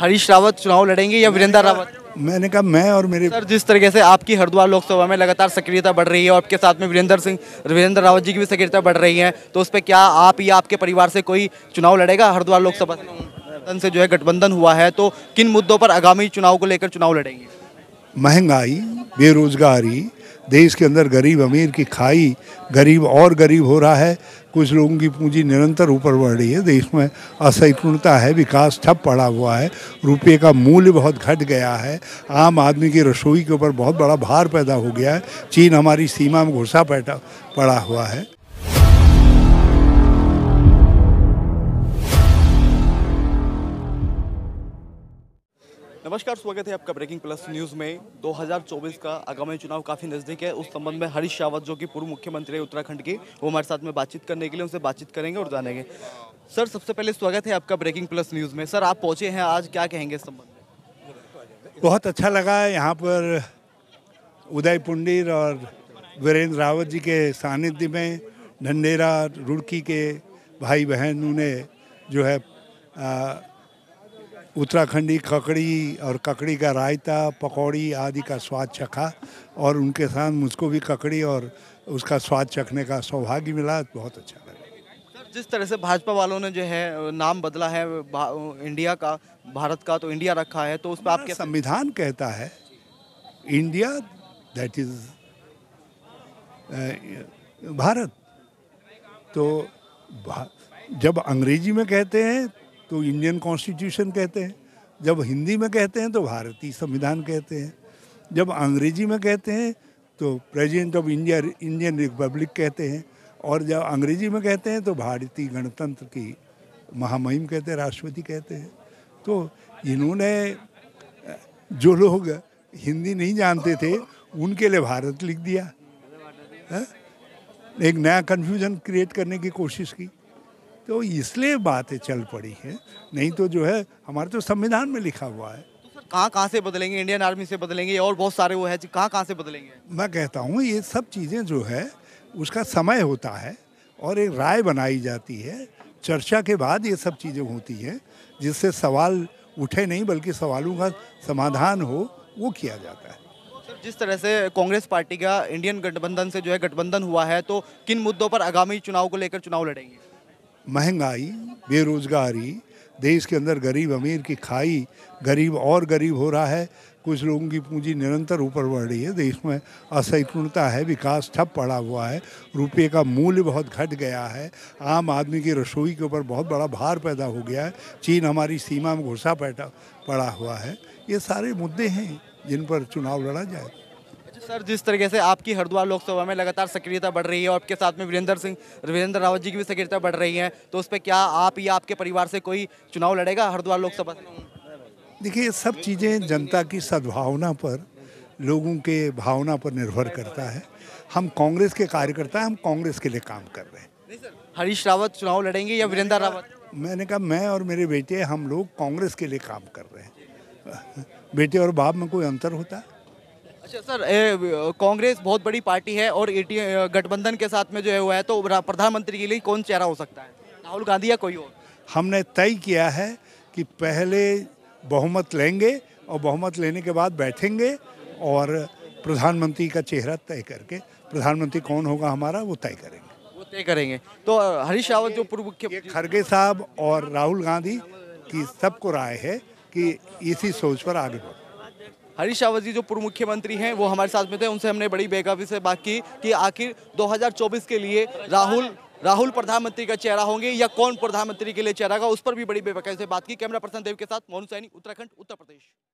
हरीश रावत चुनाव लड़ेंगे या वीरेंद्र रावत मैंने कहा मैं और मेरे सर जिस तरीके से आपकी हरिद्वार लोकसभा में लगातार सक्रियता बढ़ रही है और आपके साथ में वीरेंद्र सिंह वीरेंद्र रावत जी की भी सक्रियता बढ़ रही है तो उस पर क्या आप या आपके परिवार से कोई चुनाव लड़ेगा हरिद्वार लोकसभा गठबंधन से जो है गठबंधन हुआ है तो किन मुद्दों पर आगामी चुनाव को लेकर चुनाव लड़ेंगे महंगाई बेरोजगारी देश के अंदर गरीब अमीर की खाई गरीब और गरीब हो रहा है कुछ लोगों की पूंजी निरंतर ऊपर बढ़ रही है देश में असहिष्णुता है विकास ठप पड़ा हुआ है रुपये का मूल्य बहुत घट गया है आम आदमी की रसोई के ऊपर बहुत बड़ा भार पैदा हो गया है चीन हमारी सीमा में घुसा बैठा पड़ा हुआ है नमस्कार स्वागत है आपका ब्रेकिंग प्लस न्यूज़ में 2024 का आगामी चुनाव काफ़ी नज़दीक है उस संबंध में हरीश रावत जो कि पूर्व मुख्यमंत्री है उत्तराखंड की वो हमारे साथ में बातचीत करने के लिए उनसे बातचीत करेंगे और जानेंगे सर सबसे पहले स्वागत है आपका ब्रेकिंग प्लस न्यूज़ में सर आप पहुँचे हैं आज क्या कहेंगे इस संबंध में बहुत अच्छा लगा है यहाँ पर उदय पुंडीर और वीरेंद्र रावत जी के सानिध्य में ढंडेरा रुड़की के भाई बहन उन्हें जो है उत्तराखंडी ककड़ी और ककड़ी का रायता पकौड़ी आदि का स्वाद चखा और उनके साथ मुझको भी ककड़ी और उसका स्वाद चखने का सौभाग्य मिला बहुत अच्छा लगा जिस तरह से भाजपा वालों ने जो है नाम बदला है इंडिया का भारत का तो इंडिया रखा है तो उस पर आपके संविधान कहता है इंडिया दैट इज भारत तो भा, जब अंग्रेजी में कहते हैं तो इंडियन कॉन्स्टिट्यूशन कहते हैं जब हिंदी में कहते हैं तो भारतीय संविधान कहते हैं जब अंग्रेजी में कहते हैं तो president of India Indian republic कहते हैं और जब अंग्रेजी में कहते हैं तो भारतीय गणतंत्र की महामहिम कहते हैं राष्ट्रपति कहते हैं तो इन्होंने जो लोग हिंदी नहीं जानते थे उनके लिए भारत लिख दिया है? हाँ? एक नया कन्फ्यूजन क्रिएट करने की कोशिश की तो इसलिए बातें चल पड़ी हैं नहीं तो जो है हमारे तो संविधान में लिखा हुआ है तो कहाँ कहाँ से बदलेंगे इंडियन आर्मी से बदलेंगे और बहुत सारे वो है कहाँ कहाँ से बदलेंगे मैं कहता हूँ ये सब चीज़ें जो है उसका समय होता है और एक राय बनाई जाती है चर्चा के बाद ये सब चीज़ें होती हैं जिससे सवाल उठे नहीं बल्कि सवालों का समाधान हो वो किया जाता है जिस तरह से कांग्रेस पार्टी का इंडियन गठबंधन से जो है गठबंधन हुआ है तो किन मुद्दों पर आगामी चुनाव को लेकर चुनाव लड़ेंगे महंगाई बेरोज़गारी देश के अंदर गरीब अमीर की खाई गरीब और गरीब हो रहा है कुछ लोगों की पूंजी निरंतर ऊपर बढ़ रही है देश में असहिष्णुता है विकास ठप पड़ा हुआ है रुपये का मूल्य बहुत घट गया है आम आदमी की रसोई के ऊपर बहुत बड़ा भार पैदा हो गया है चीन हमारी सीमा में घुसा बैठा पड़ा हुआ है ये सारे मुद्दे हैं जिन पर चुनाव लड़ा जाए सर जिस तरीके से आपकी हरिद्वार लोकसभा में लगातार सक्रियता बढ़ रही है और आपके साथ में वीरेंद्र सिंह वीरेंद्र रावत जी की भी सक्रियता बढ़ रही है तो उस पर क्या आप या आपके परिवार से कोई चुनाव लड़ेगा हरिद्वार लोकसभा देखिए सब चीज़ें जनता की सद्भावना पर लोगों के भावना पर निर्भर करता है हम कांग्रेस के कार्यकर्ता हैं हम कांग्रेस के लिए काम कर रहे हैं हरीश रावत चुनाव लड़ेंगे या वीरेंद्र रावत मैंने कहा मैं और मेरे बेटे हम लोग कांग्रेस के लिए काम कर रहे हैं बेटे और बाप में कोई अंतर होता है अच्छा सर कांग्रेस बहुत बड़ी पार्टी है और गठबंधन के साथ में जो है हुआ है तो प्रधानमंत्री के लिए कौन चेहरा हो सकता है राहुल गांधी या कोई और हमने तय किया है कि पहले बहुमत लेंगे और बहुमत लेने के बाद बैठेंगे और प्रधानमंत्री का चेहरा तय करके प्रधानमंत्री कौन होगा हमारा वो तय करेंगे वो तय करेंगे तो हरीश रावत जो पूर्व मुख्य खड़गे साहब और राहुल गांधी की सबको राय है कि इसी सोच पर आगे बढ़ो हरीश रावत जी जो पूर्व मुख्यमंत्री हैं वो हमारे साथ में थे उनसे हमने बड़ी बेकाबी से बात की कि आखिर 2024 के लिए राहुल राहुल प्रधानमंत्री का चेहरा होंगे या कौन प्रधानमंत्री के लिए चेहरा होगा उस पर भी बड़ी बेबकाई से बात की कैमरा पर्सन देव के साथ मोहन सैनी उत्तराखंड उत्तर प्रदेश